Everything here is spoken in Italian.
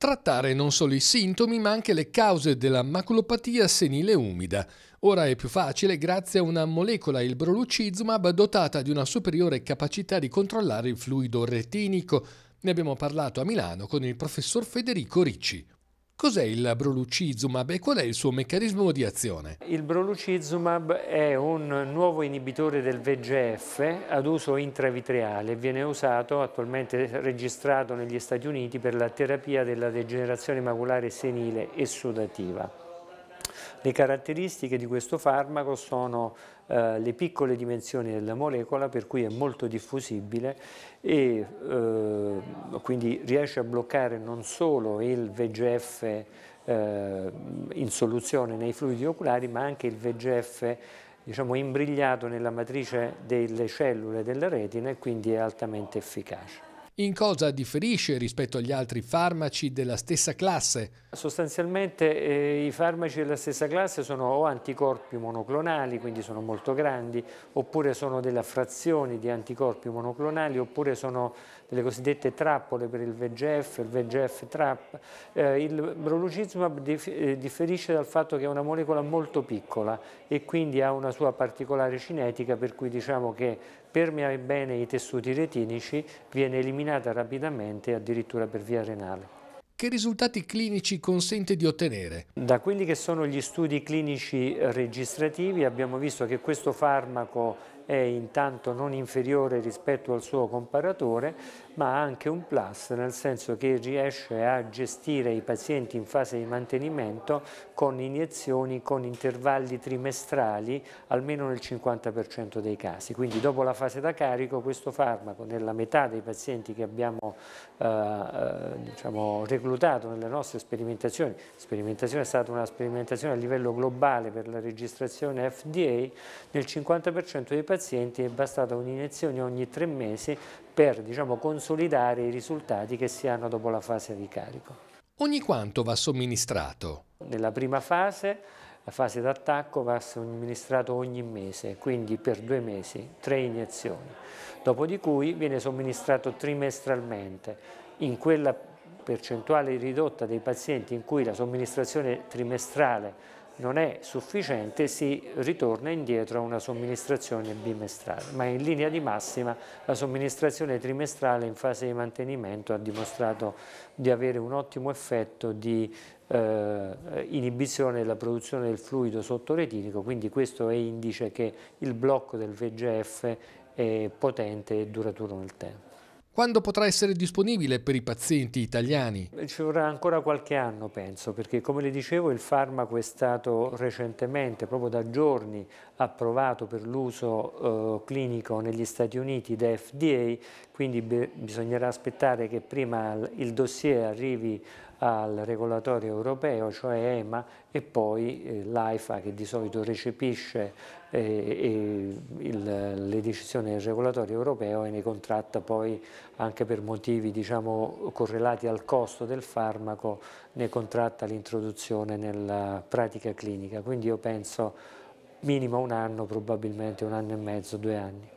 Trattare non solo i sintomi ma anche le cause della maculopatia senile umida. Ora è più facile grazie a una molecola, il brolucizumab, dotata di una superiore capacità di controllare il fluido retinico. Ne abbiamo parlato a Milano con il professor Federico Ricci. Cos'è il brolucizumab e qual è il suo meccanismo di azione? Il brolucizumab è un nuovo inibitore del VGF ad uso intravitreale, viene usato attualmente registrato negli Stati Uniti per la terapia della degenerazione maculare senile e sudativa. Le caratteristiche di questo farmaco sono eh, le piccole dimensioni della molecola per cui è molto diffusibile e eh, quindi riesce a bloccare non solo il VGF eh, in soluzione nei fluidi oculari ma anche il VGF diciamo, imbrigliato nella matrice delle cellule della retina e quindi è altamente efficace. In cosa differisce rispetto agli altri farmaci della stessa classe? Sostanzialmente eh, i farmaci della stessa classe sono o anticorpi monoclonali, quindi sono molto grandi, oppure sono delle frazioni di anticorpi monoclonali, oppure sono delle cosiddette trappole per il VEGF, il VEGF trap. Eh, il brolucizumab dif eh, differisce dal fatto che è una molecola molto piccola e quindi ha una sua particolare cinetica per cui diciamo che permea bene i tessuti retinici, viene eliminata rapidamente addirittura per via renale. Che risultati clinici consente di ottenere? Da quelli che sono gli studi clinici registrativi abbiamo visto che questo farmaco è intanto non inferiore rispetto al suo comparatore, ma ha anche un plus, nel senso che riesce a gestire i pazienti in fase di mantenimento con iniezioni, con intervalli trimestrali, almeno nel 50% dei casi. Quindi dopo la fase da carico questo farmaco, nella metà dei pazienti che abbiamo eh, eh diciamo, reclutato nelle nostre sperimentazioni, sperimentazione è stata una sperimentazione a livello globale per la registrazione FDA, nel 50% dei pazienti è bastata un'iniezione ogni tre mesi per diciamo, consumare consolidare i risultati che si hanno dopo la fase di carico. Ogni quanto va somministrato? Nella prima fase, la fase d'attacco, va somministrato ogni mese, quindi per due mesi, tre iniezioni, dopo di cui viene somministrato trimestralmente. In quella percentuale ridotta dei pazienti in cui la somministrazione trimestrale non è sufficiente si ritorna indietro a una somministrazione bimestrale, ma in linea di massima la somministrazione trimestrale in fase di mantenimento ha dimostrato di avere un ottimo effetto di eh, inibizione della produzione del fluido sottoretinico, quindi questo è indice che il blocco del VGF è potente e duraturo nel tempo. Quando potrà essere disponibile per i pazienti italiani? Ci vorrà ancora qualche anno, penso, perché come le dicevo il farmaco è stato recentemente, proprio da giorni, approvato per l'uso eh, clinico negli Stati Uniti da FDA, quindi bisognerà aspettare che prima il dossier arrivi al regolatore europeo, cioè EMA, e poi eh, l'AIFA che di solito recepisce eh, il, le decisioni del regolatore europeo e ne contratta poi anche per motivi diciamo, correlati al costo del farmaco, ne contratta l'introduzione nella pratica clinica. Quindi io penso minimo un anno, probabilmente un anno e mezzo, due anni.